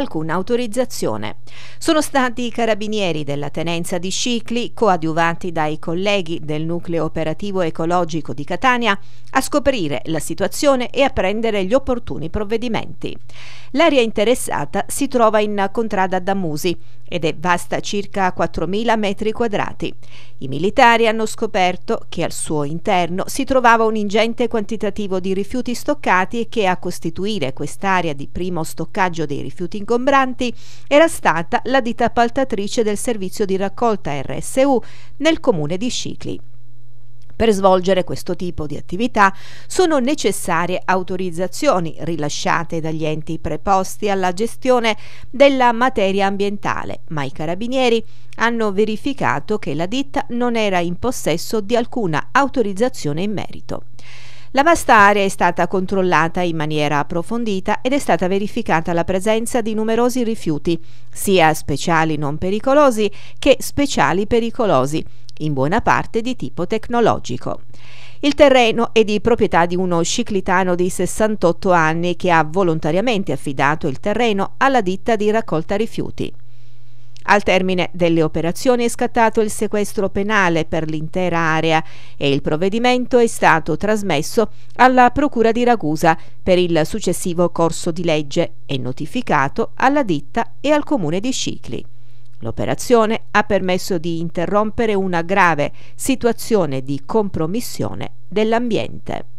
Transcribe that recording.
alcuna autorizzazione. Sono stati i carabinieri della tenenza di Scicli, coadiuvati dai colleghi del nucleo operativo ecologico di Catania, a scoprire la situazione e a prendere gli opportuni provvedimenti. L'area interessata si trova in contrada da Musi ed è vasta circa 4.000 metri quadrati. I militari hanno scoperto che al suo interno si trovava un ingente quantitativo di rifiuti stoccati e che a costituire quest'area di primo stoccaggio dei rifiuti in ingombranti era stata la ditta appaltatrice del servizio di raccolta RSU nel comune di Scicli. Per svolgere questo tipo di attività sono necessarie autorizzazioni rilasciate dagli enti preposti alla gestione della materia ambientale, ma i carabinieri hanno verificato che la ditta non era in possesso di alcuna autorizzazione in merito. La vasta area è stata controllata in maniera approfondita ed è stata verificata la presenza di numerosi rifiuti, sia speciali non pericolosi che speciali pericolosi, in buona parte di tipo tecnologico. Il terreno è di proprietà di uno sciclitano di 68 anni che ha volontariamente affidato il terreno alla ditta di raccolta rifiuti. Al termine delle operazioni è scattato il sequestro penale per l'intera area e il provvedimento è stato trasmesso alla Procura di Ragusa per il successivo corso di legge e notificato alla ditta e al comune di Scicli. L'operazione ha permesso di interrompere una grave situazione di compromissione dell'ambiente.